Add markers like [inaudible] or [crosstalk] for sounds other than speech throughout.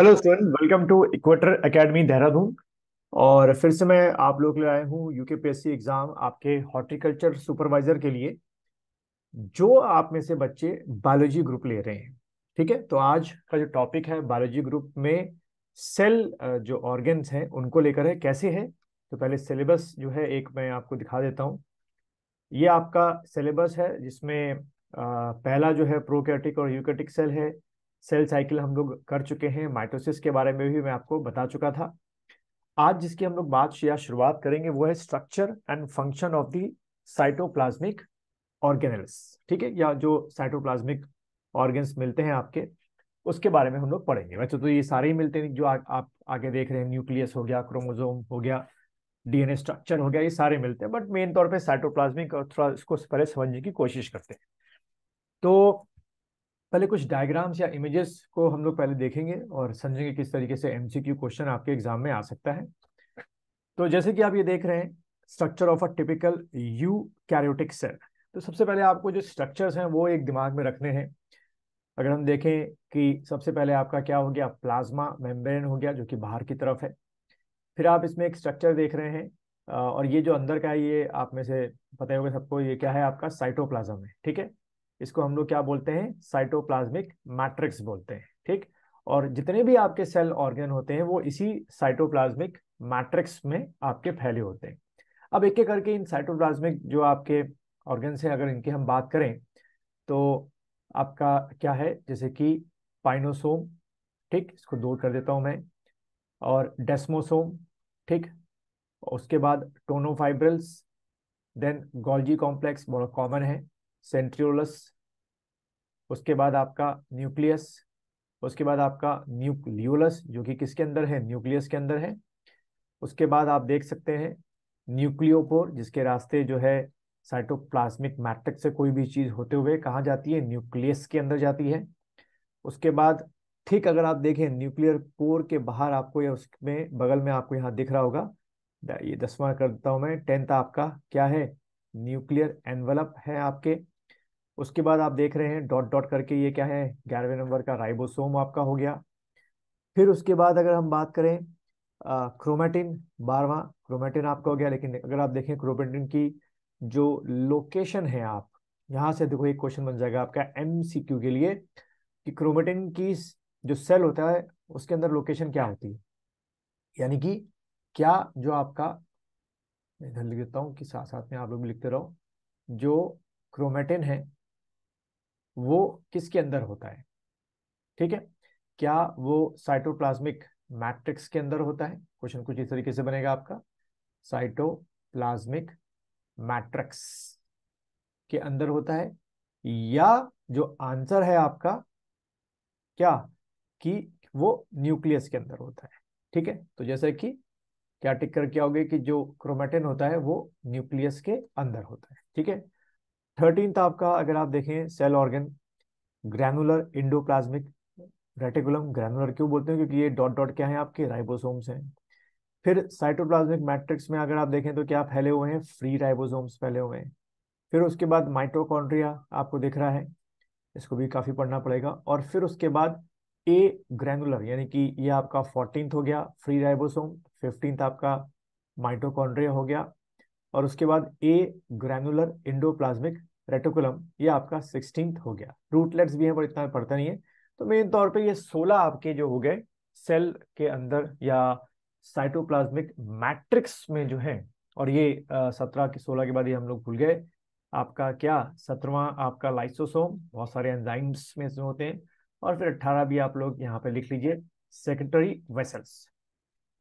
hello student welcome to equator academy Dehradun और फिर से मैं आप लोग ले आए हूँ यूके पीएससी एग्जाम आपके हॉर्टिकल्चर सुपरवाइजर के लिए जो आप में से बच्चे बायोलॉजी ग्रुप ले रहे हैं ठीक है तो आज का जो टॉपिक है बायोलॉजी ग्रुप में सेल जो ऑर्गेन्स हैं उनको लेकर है कैसे है तो पहले सिलेबस जो है एक मैं आपको दिखा देता हूँ ये आपका सिलेबस है जिसमें पहला जो है प्रोकैटिक और यूकेटिक सेल है सेल साइकिल हम लोग कर चुके हैं माइटोसिस के बारे में भी मैं आपको बता चुका था आज जिसकी हम लोग बात या शुरुआत करेंगे वो है structure and function of the cytoplasmic organelles ठीक है या जो साइटोप्लाज्मिक ऑर्गेन्स मिलते हैं आपके उसके बारे में हम लोग पढ़ेंगे वैसे तो ये सारे ही मिलते हैं जो आ, आप आगे देख रहे हैं न्यूक्लियस हो गया क्रोमोजोम हो गया डीएनए स्ट्रक्चर हो गया ये सारे मिलते हैं बट मेन तौर पे साइटोप्लाज्मिक और थोड़ा इसको पहले समझने की कोशिश करते हैं तो पहले कुछ डायग्राम्स या इमेजेस को हम लोग पहले देखेंगे और समझेंगे किस तरीके से एमसीक्यू क्वेश्चन आपके एग्जाम में आ सकता है तो जैसे कि आप ये देख रहे हैं structure of a typical eukaryotic cell तो सबसे पहले आपको जो स्ट्रक्चर्स हैं वो एक दिमाग में रखने हैं अगर हम देखें कि सबसे पहले आपका क्या हो गया प्लाज्मा मेम्ब्रेन हो गया जो कि बाहर की तरफ है फिर आप इसमें एक स्ट्रक्चर देख रहे हैं और ये जो अंदर का है ये आप में से पता होगा सबको ये क्या है आपका साइटोप्लाज्म है ठीक है इसको हम लोग क्या बोलते हैं साइटोप्लाज्मिक मैट्रिक्स बोलते हैं ठीक और जितने भी आपके सेल ऑर्गेन होते हैं वो इसी साइटोप्लाज्मिक मैट्रिक्स में आपके फैले होते हैं अब एक एक करके इन साइटोप्लाज्मिक जो आपके ऑर्गेन्स हैं अगर इनकी हम बात करें तो आपका क्या है जैसे कि पाइनोसोम ठीक इसको दूर कर देता हूँ मैं और डेस्मोसोम ठीक उसके बाद टोनोफाइब्रल्स देन गोल्जी कॉम्प्लेक्स बहुत कॉमन है सेंट्रियोलस उसके बाद आपका न्यूक्लियस उसके बाद आपका न्यूक्लियोलस जो कि किसके अंदर है न्यूक्लियस के अंदर है उसके बाद आप देख सकते हैं न्यूक्लियोपोर जिसके रास्ते जो है साइटोप्लाज्मिक मैट्रिक्स से कोई भी चीज़ होते हुए कहाँ जाती है न्यूक्लियस के अंदर जाती है उसके बाद ठीक अगर आप देखें न्यूक्लियर कोर के बाहर आपको या उसमें बगल में आपको यहाँ दिख रहा होगा ये दसवां कर देता हूँ मैं टेंथ आपका क्या है न्यूक्लियर एनवलप है आपके उसके बाद आप देख रहे हैं डॉट डॉट करके ये क्या है ग्यारहवें नंबर का राइबोसोम आपका हो गया फिर उसके बाद अगर हम बात करें क्रोमेटिन बारवा क्रोमेटिन आपका हो गया लेकिन अगर आप देखें क्रोमेटिन की जो लोकेशन है आप यहाँ से देखो एक क्वेश्चन बन जाएगा आपका एम के लिए कि क्रोमेटिन की जो सेल होता है उसके अंदर लोकेशन क्या होती है यानी कि क्या जो आपका मैं इधर लिख देता हूँ कि साथ साथ में आप लोग लिखते रहो जो क्रोमेटिन है वो किसके अंदर होता है ठीक है क्या वो साइटोप्लाज्मिक मैट्रिक्स के अंदर होता है क्वेश्चन कुछ इस तरीके से बनेगा आपका साइटोप्लाज्मिक मैट्रिक्स के अंदर होता है या जो आंसर है आपका क्या कि वो न्यूक्लियस के अंदर होता है ठीक है तो जैसे कि क्या टिक कर क्या होगी कि जो क्रोमेटिन होता है वो न्यूक्लियस के अंदर होता है ठीक है थर्टीन आपका अगर आप देखें cell organ granular endoplasmic reticulum granular क्यों बोलते हैं क्योंकि ये डॉट डॉट क्या है आपके राइबोसोम्स हैं फिर साइटोप्लाज्मिक मैट्रिक्स में अगर आप देखें तो क्या फैले हुए हैं फ्री राइबोसोम्स फैले हुए हैं फिर उसके बाद माइट्रोकॉन्ड्रिया आपको दिख रहा है इसको भी काफ़ी पढ़ना पड़ेगा और फिर उसके बाद ए ग्रैनुलर यानी कि ये आपका फोर्टीन हो गया फ्री राइबोसोम फिफ्टींथ आपका माइट्रोकॉन्ड्रिया हो गया और उसके बाद ए ग्रेनुलर इंडोप्लाज्मिक रेटोकुलम ये आपका सिक्सटीन हो गया रूटलेट्स भी हैं पर इतना पड़ता नहीं है तो मेन तौर पे ये सोलह आपके जो हो गए सेल के अंदर या साइटोप्लाज्मिक मैट्रिक्स में जो है और ये सत्रह के सोलह के बाद ये हम लोग भूल गए आपका क्या सत्रवा आपका लाइसोसोम बहुत सारे एंजाइम्स में इसमें होते हैं और फिर अट्ठारह भी आप लोग यहाँ पे लिख लीजिए सेकेंडरी वेसल्स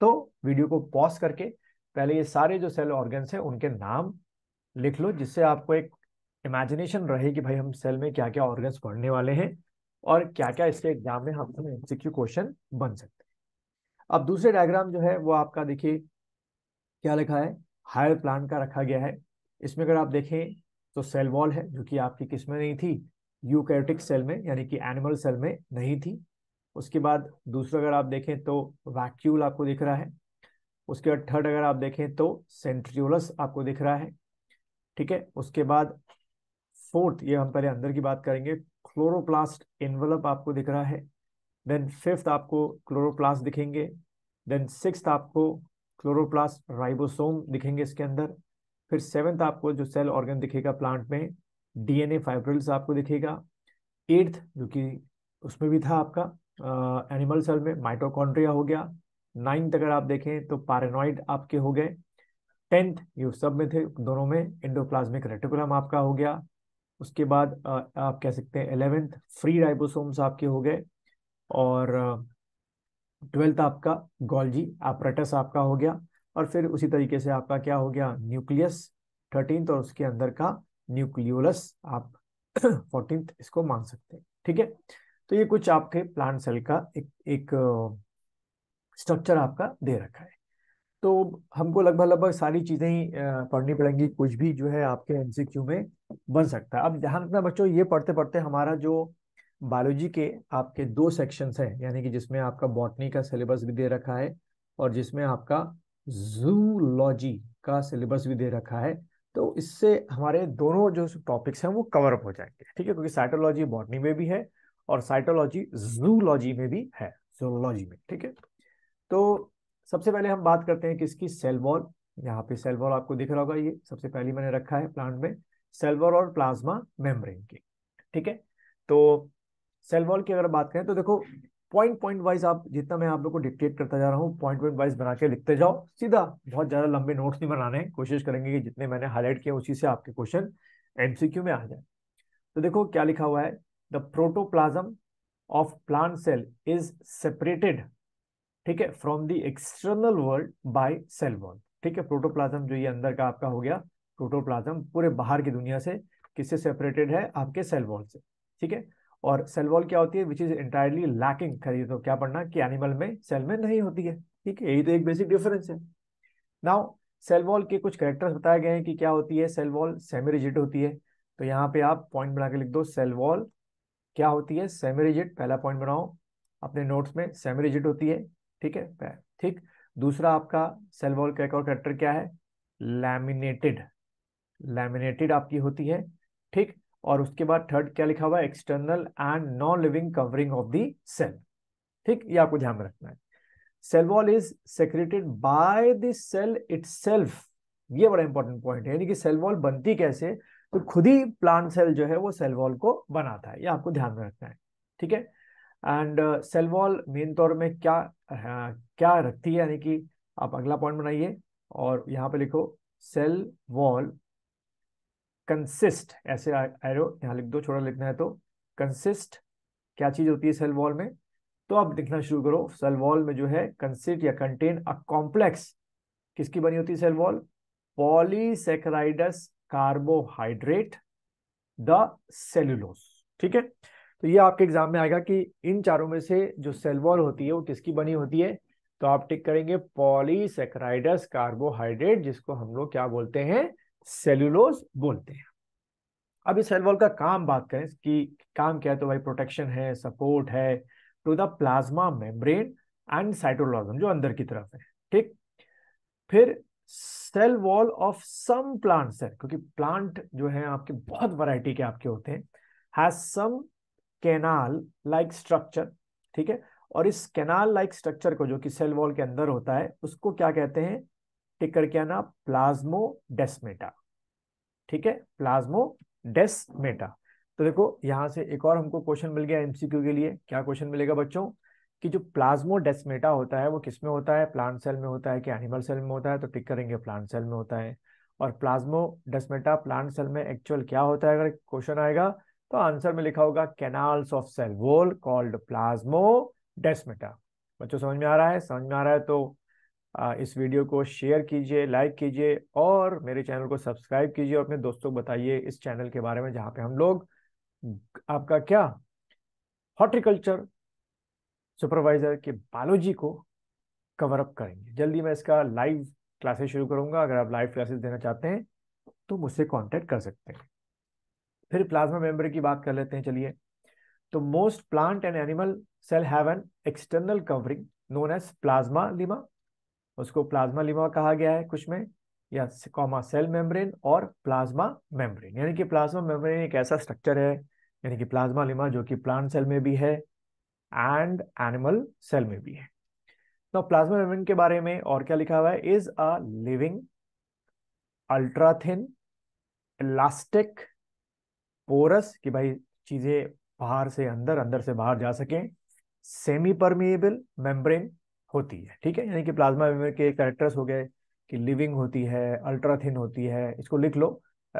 तो वीडियो को पॉज करके पहले ये सारे जो सेल ऑर्गन्स हैं उनके नाम लिख लो जिससे आपको एक इमेजिनेशन रहे कि भाई हम सेल में क्या क्या ऑर्गन्स पढ़ने वाले हैं और क्या क्या इसके एग्जाम में हम एमसीक्यू क्वेश्चन बन सकते हैं अब दूसरे डायग्राम जो है वो आपका देखिए क्या लिखा है हायर प्लान का रखा गया है इसमें अगर आप देखें तो सेल वॉल है जो कि आपकी किस में नहीं थी यूकैरियोटिक सेल में यानी कि एनिमल सेल में नहीं थी उसके बाद दूसरा अगर आप देखें तो वैक्यूल आपको दिख रहा है उसके बाद थर्ड अगर आप देखें तो सेंट्रियोलस आपको दिख रहा है ठीक है उसके बाद फोर्थ ये हम पहले अंदर की बात करेंगे क्लोरोप्लास्ट इन्वलप आपको दिख रहा है देन फिफ्थ आपको क्लोरोप्लास्ट दिखेंगे देन सिक्स आपको क्लोरोप्लास्ट राइबोसोम दिखेंगे इसके अंदर फिर सेवन्थ आपको जो सेल ऑर्गन दिखेगा प्लांट में डीएनए फाइब्रिल्स आपको दिखेगा एट्थ जो कि उसमें भी था आपका एनिमल सेल में माइटोकॉन्ड्रिया हो गया नाइन्थ अगर आप देखें तो पारेनॉइड आपके हो गए टेंथ ये सब में थे दोनों में इंडोप्लाज्मिक रेटिकुलम आपका हो गया उसके बाद आप कह सकते हैं एलेवेंथ फ्री राइबोसोम्स आपके हो गए और ट्वेल्थ आपका गोल्जी एपरेटस आपका हो गया और फिर उसी तरीके से आपका क्या हो गया न्यूक्लियस थर्टींथ और उसके अंदर का न्यूक्लियोलस आप फोर्टींथ [clears throat] इसको मान सकते हैं ठीक है तो ये कुछ आपके प्लांट सेल का एक एक स्ट्रक्चर आपका दे रखा है तो हमको लगभग लगभग सारी चीज़ें ही पढ़नी पड़ेंगी कुछ भी जो है आपके एमसीक्यू में बन सकता है अब ध्यान रखना बच्चों ये पढ़ते पढ़ते हमारा जो बायोलॉजी के आपके दो सेक्शंस हैं यानी कि जिसमें आपका बॉटनी का सिलेबस भी दे रखा है और जिसमें आपका जूलॉजी का सिलेबस भी दे रखा है तो इससे हमारे दोनों जो टॉपिक्स हैं वो कवर अप हो जाएंगे ठीक है क्योंकि साइटोलॉजी बॉटनी में भी है और साइटोलॉजी जूलॉजी में भी है जूलॉजी में ठीक है तो सबसे पहले हम बात करते हैं किसकी सेल वॉल यहाँ पे सेल वॉल आपको दिख रहा होगा ये सबसे पहले मैंने रखा है प्लांट में सेल वॉल और प्लाज्मा मेम्ब्रेन की ठीक है तो सेल वॉल की अगर बात करें तो देखो पॉइंट पॉइंट वाइज आप जितना मैं आप लोग को डिक्टेट करता जा रहा हूँ पॉइंट पॉइंट वाइज बना के लिखते जाओ सीधा बहुत ज्यादा लंबे नोट्स नहीं बनाने कोशिश करेंगे कि जितने मैंने हाईलाइट किया उसी से आपके क्वेश्चन एमसीक्यू में आ जाए तो देखो क्या लिखा हुआ है the protoplasm of plant cell is separated ठीक है from the external world by cell wall ठीक है प्रोटोप्लाज्म जो ये अंदर का आपका हो गया प्रोटोप्लाज्म पूरे बाहर की दुनिया से किससे सेपरेटेड है आपके सेल वॉल से ठीक है और सेल वॉल क्या होती है विच इज इंटायरली लैकिंग खरीद तो क्या पढ़ना कि एनिमल में सेल में नहीं होती है ठीक है यही तो एक बेसिक डिफरेंस है नाउ सेल वॉल के कुछ कैरेक्टर्स बताए गए हैं कि क्या होती है सेल वॉल सेमी रिजिट होती है तो यहाँ पे आप पॉइंट बना के लिख दो सेल वॉल क्या होती है सेमी रिजिट पहला पॉइंट बनाओ अपने नोट्स में सेमी रिजिट होती है ठीक है ठीक दूसरा आपका सेल वॉल क्रैक और कटर क्या है लैमिनेटेड लैमिनेटेड आपकी होती है ठीक और उसके बाद थर्ड क्या लिखा हुआ है external and non living covering of the cell ठीक ये आपको ध्यान में रखना है cell wall is secreted by the cell itself ये बड़ा इंपॉर्टेंट पॉइंट है यानी कि सेल वॉल बनती कैसे तो खुद ही प्लांट सेल जो है वो सेल वॉल को बनाता है ये आपको ध्यान में रखना है ठीक है एंड सेल वॉल मेन तौर में क्या हाँ, क्या रखती है यानी कि आप अगला पॉइंट बनाइए और यहाँ पे लिखो सेल वॉल कंसिस्ट ऐसे एरो यहाँ लिख दो छोटा लिखना है तो कंसिस्ट क्या चीज होती है सेल वॉल में तो आप लिखना शुरू करो सेल वॉल में जो है कंसिस्ट या कंटेन अ कॉम्प्लेक्स किसकी बनी होती है cell wall polysaccharides carbohydrate the cellulose ठीक है तो ये आपके एग्जाम में आएगा कि इन चारों में से जो सेल वॉल होती है वो किसकी बनी होती है तो आप टिक करेंगे पॉलीसेक्राइडस कार्बोहाइड्रेट जिसको हम लोग क्या बोलते हैं सेल्यूलोज बोलते हैं अब इस सेल वॉल का काम बात करें कि काम क्या है तो भाई प्रोटेक्शन है सपोर्ट है to the plasma membrane and cytoplasm जो अंदर की तरफ है ठीक फिर cell wall of some plant cell क्योंकि प्लांट जो है आपके बहुत वैरायटी के आपके होते हैं has some canal like structure ठीक है और इस कैनाल लाइक स्ट्रक्चर को जो कि सेल वॉल के अंदर होता है उसको क्या कहते हैं टिकर क्या ना प्लाज्मो डेस्मेटा ठीक है प्लाज्मो डेस्मेटा तो देखो यहां से एक और हमको क्वेश्चन मिल गया एमसीक्यू के लिए क्या क्वेश्चन मिलेगा बच्चों कि जो प्लाज्मो डेस्मेटा होता है वो किस में होता है प्लांट सेल में होता है कि एनिमल सेल में होता है तो टिक करेंगे प्लांट सेल में होता है और प्लाज्मो डेस्मेटा प्लांट सेल में एक्चुअल क्या होता है अगर क्वेश्चन आएगा तो आंसर में लिखा होगा canals of cell wall called desmata बच्चों समझ में आ रहा है समझ में आ रहा है तो इस वीडियो को शेयर कीजिए लाइक कीजिए और मेरे चैनल को सब्सक्राइब कीजिए और अपने दोस्तों को बताइए इस चैनल के बारे में जहाँ पे हम लोग आपका क्या हॉर्टिकल्चर सुपरवाइजर के बायोलॉजी को कवर अप करेंगे जल्दी मैं इसका लाइव क्लासेस शुरू करूंगा अगर आप लाइव क्लासेस देना चाहते हैं तो मुझसे कॉन्टेक्ट कर सकते हैं फिर प्लाज्मा मेम्बर की बात कर लेते हैं चलिए तो most plant and animal cell have an external covering known as plasmalemma उसको प्लाज्मा लिमा कहा गया है कुछ में या कॉमा सेल मेम्ब्रेन और प्लाज्मा मेम्ब्रेन यानी कि प्लाज्मा मेम्ब्रेन एक ऐसा स्ट्रक्चर है यानी कि प्लाज्मा लिमा जो कि प्लांट सेल में भी है एंड एनिमल सेल में भी है तो प्लाज्मा मेम्ब्रेन के बारे में और क्या लिखा हुआ है is a living ultrathin elastic porous कि भाई चीज़ें बाहर से अंदर अंदर से बाहर जा सकें सेमी परमिएबल मेम्ब्रेन होती है ठीक है यानी कि प्लाज्मा मेम्ब्रेन के कैरेक्टर्स हो गए कि लिविंग होती है अल्ट्रा थिन होती है इसको लिख लो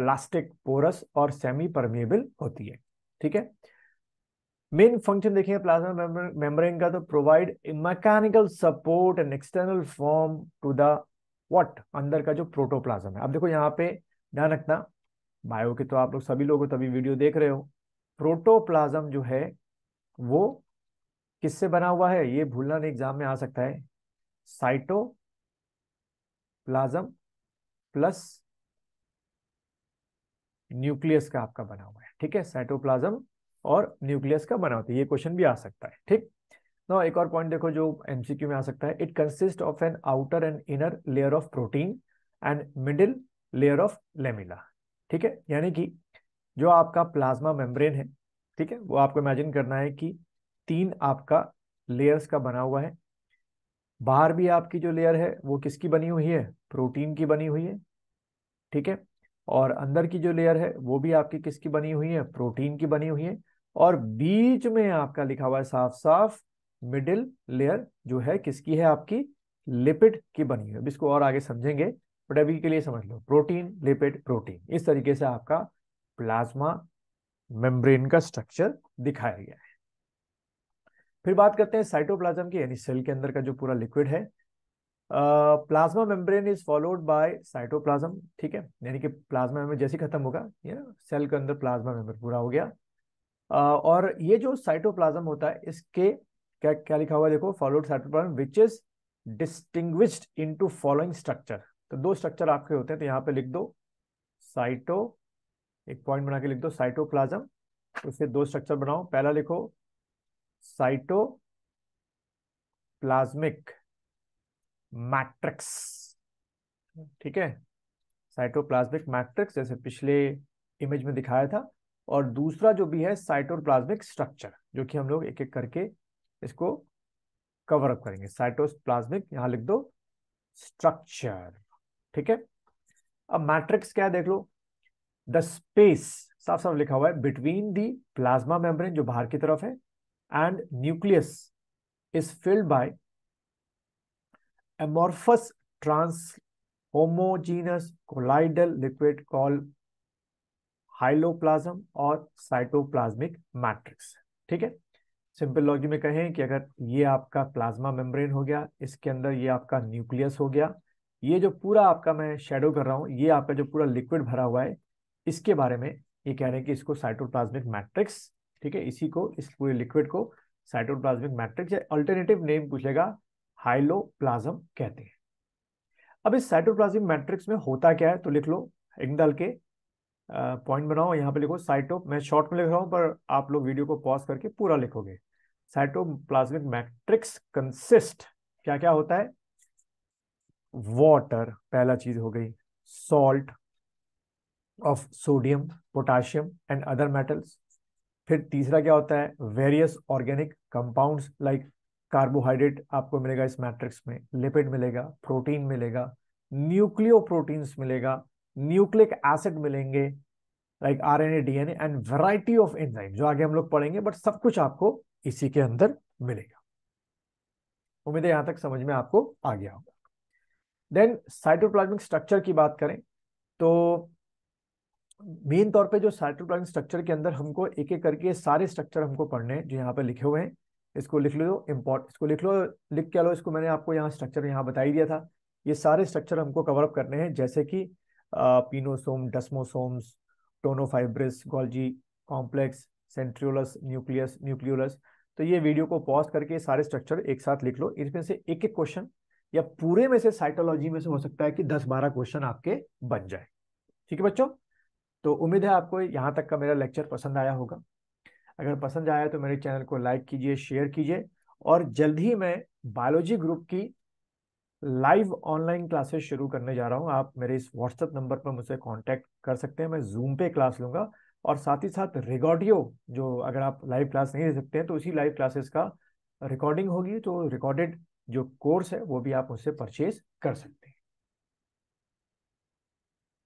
इलास्टिक पोरस और सेमी परमिएबल होती है ठीक है मेन फंक्शन देखिए प्लाज्मा मेम्ब्रेन का तो provide mechanical support and external form to the what अंदर का जो प्रोटोप्लाज्म है अब देखो यहाँ पे ध्यान रखना बायो के तो आप लोग सभी लोगों तभी वीडियो देख रहे हो प्रोटोप्लाज्म जो है वो किससे बना हुआ है ये भूलना नहीं एग्जाम में आ सकता है साइटो प्लाज्म प्लस न्यूक्लियस का आपका बना हुआ है ठीक है साइटोप्लाज्म और न्यूक्लियस का बना हुआ है ये क्वेश्चन भी आ सकता है ठीक ना एक और पॉइंट देखो जो एमसीक्यू में आ सकता है it consist of an outer and inner layer of protein and middle layer of lamella ठीक है यानी कि जो आपका प्लाज्मा मेम्ब्रेन है ठीक है वो आपको इमेजिन करना है कि तीन आपका लेयर्स का बना हुआ है बाहर भी आपकी जो लेयर है वो किसकी बनी हुई है प्रोटीन की बनी हुई है ठीक है और अंदर की जो लेयर है वो भी आपकी किसकी बनी हुई है प्रोटीन की बनी हुई है और बीच में आपका लिखा हुआ है साफ साफ मिडिल लेयर जो है किसकी है आपकी लिपिड की बनी हुई है इसको और आगे समझेंगे बट अभी के लिए समझ लो प्रोटीन लिपिड प्रोटीन इस तरीके से आपका प्लाज्मा मेम्ब्रेन का स्ट्रक्चर दिखाया गया है फिर बात करते हैं साइटोप्लाज्म की यानी सेल के अंदर का जो पूरा लिक्विड है plasma membrane is followed by cytoplasm ठीक है यानी कि प्लाज्मा मेम्ब्रेन जैसे खत्म होगा ये सेल के अंदर प्लाज्मा मेम्ब्रेन पूरा हो गया uh, और ये जो साइटोप्लाज्म होता है इसके क्या क्या लिखा हुआ है देखो followed cytoplasm which is distinguished into following structure तो दो स्ट्रक्चर आपके होते हैं तो यहाँ पे लिख दो साइटो एक पॉइंट बना के लिख दो साइटोप्लाज्म उससे दो स्ट्रक्चर बनाओ पहला लिखो साइटो प्लाज्मिक मैट्रिक्स ठीक है साइटोप्लाज्मिक मैट्रिक्स जैसे पिछले इमेज में दिखाया था और दूसरा जो भी है साइटोप्लाज्मिक स्ट्रक्चर जो कि हम लोग एक एक करके इसको कवर अप करेंगे साइटोप्लाज्मिक यहां लिख दो स्ट्रक्चर ठीक है अब मैट्रिक्स क्या है देख लो द स्पेस साफ साफ लिखा हुआ है बिटवीन दी प्लाज्मा मेम्ब्रेन जो बाहर की तरफ है and nucleus is filled by amorphous trans homogeneous colloidal liquid call hyaloplasm और साइटोप्लाज्मिक मैट्रिक्स ठीक है सिंपल लॉजिक में कहें कि अगर ये आपका प्लाज्मा मेम्ब्रेन हो गया इसके अंदर ये आपका न्यूक्लियस हो गया ये जो पूरा आपका मैं शेडो कर रहा हूँ ये आपका जो पूरा लिक्विड भरा हुआ है इसके बारे में ये कह रहे हैं कि इसको साइटोप्लाज्मिक मैट्रिक्स ठीक है इसी को इस पूरे लिक्विड को साइटोप्लाज्मिक मैट्रिक्स या अल्टरनेटिव नेम पूछेगा हाइलो कहते हैं अब इस साइटोप्लाज्मिक मैट्रिक्स में होता क्या है तो लिख लो एक डाल के पॉइंट बनाओ यहाँ पे लिखो साइटो मैं शॉर्ट में लिख रहा हूँ पर आप लोग वीडियो को पॉज करके पूरा लिखोगे साइटोप्लाज्मिक मैट्रिक्स कंसिस्ट क्या क्या होता है वाटर पहला चीज हो गई salt of sodium potassium and other metals फिर तीसरा क्या होता है various organic compounds like carbohydrate आपको मिलेगा इस मैट्रिक्स में लिपिड मिलेगा प्रोटीन मिलेगा न्यूक्लियो प्रोटीन्स मिलेगा न्यूक्लिक एसिड मिलेंगे like R N A D N and variety of enzyme जो आगे हम लोग पढ़ेंगे बट सब कुछ आपको इसी के अंदर मिलेगा उम्मीद है यहाँ तक समझ में आपको आ गया होगा देन साइटोप्लाज्मिक स्ट्रक्चर की बात करें तो मेन तौर पे जो साइटोप्लाज्मिक स्ट्रक्चर के अंदर हमको एक एक करके सारे स्ट्रक्चर हमको पढ़ने हैं जो यहाँ पे लिखे हुए हैं इसको लिख लो इम्पोर्ट इसको लिख लो लिख के लो इसको मैंने आपको यहाँ स्ट्रक्चर यहाँ बता ही दिया था ये सारे स्ट्रक्चर हमको कवरअप करने हैं जैसे कि pinosome desmosomes tonofibrils Golgi complex centrioles nucleus nucleolus तो ये वीडियो को पॉज करके सारे स्ट्रक्चर एक साथ लिख लो इसमें से एक एक क्वेश्चन या पूरे में से साइटोलॉजी में से हो सकता है कि दस बारह क्वेश्चन आपके बन जाए ठीक है बच्चों तो उम्मीद है आपको यहाँ तक का मेरा लेक्चर पसंद आया होगा अगर पसंद आया तो मेरे चैनल को लाइक कीजिए शेयर कीजिए और जल्द ही मैं बायोलॉजी ग्रुप की लाइव ऑनलाइन क्लासेस शुरू करने जा रहा हूँ आप मेरे इस व्हाट्सएप नंबर पर मुझसे कांटेक्ट कर सकते हैं मैं जूम पे क्लास लूंगा और साथ ही साथ रिकॉर्डियो जो अगर आप लाइव क्लास नहीं दे सकते हैं तो उसी लाइव क्लासेस का रिकॉर्डिंग होगी तो रिकॉर्डेड जो कोर्स है वो भी आप उससे परचेज कर सकते हैं